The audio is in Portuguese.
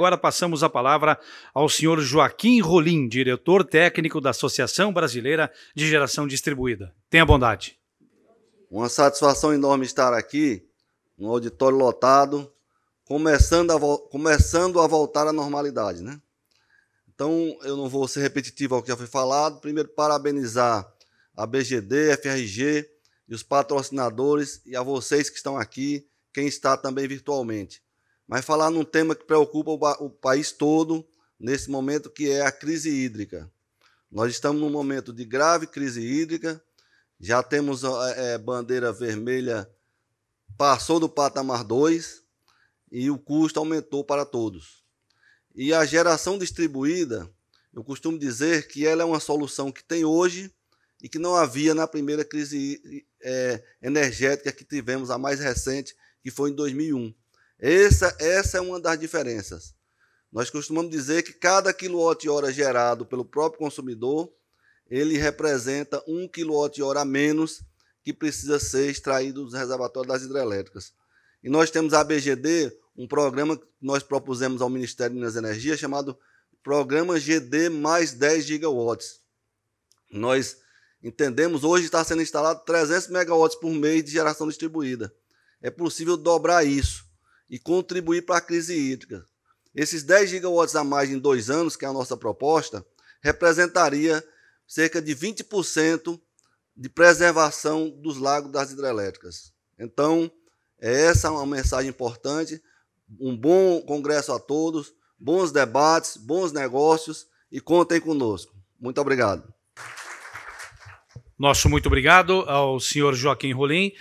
Agora passamos a palavra ao senhor Joaquim Rolim, diretor técnico da Associação Brasileira de Geração Distribuída. Tenha bondade. Uma satisfação enorme estar aqui, no auditório lotado, começando a, começando a voltar à normalidade, né? Então, eu não vou ser repetitivo ao que já foi falado. Primeiro, parabenizar a BGD, FRG e os patrocinadores e a vocês que estão aqui, quem está também virtualmente mas falar num tema que preocupa o, o país todo nesse momento, que é a crise hídrica. Nós estamos num momento de grave crise hídrica, já temos é, é, bandeira vermelha, passou do patamar 2 e o custo aumentou para todos. E a geração distribuída, eu costumo dizer que ela é uma solução que tem hoje e que não havia na primeira crise é, energética que tivemos, a mais recente, que foi em 2001. Essa, essa é uma das diferenças. Nós costumamos dizer que cada quilowatt-hora gerado pelo próprio consumidor, ele representa um quilowatt-hora a menos que precisa ser extraído dos reservatórios das hidrelétricas. E nós temos a BGD, um programa que nós propusemos ao Ministério de Minas e Energia, chamado Programa GD mais 10 gigawatts. Nós entendemos, hoje está sendo instalado 300 megawatts por mês de geração distribuída. É possível dobrar isso e contribuir para a crise hídrica. Esses 10 gigawatts a mais em dois anos, que é a nossa proposta, representaria cerca de 20% de preservação dos lagos das hidrelétricas. Então, é essa é uma mensagem importante. Um bom congresso a todos, bons debates, bons negócios e contem conosco. Muito obrigado. Nosso muito obrigado ao senhor Joaquim Rolim.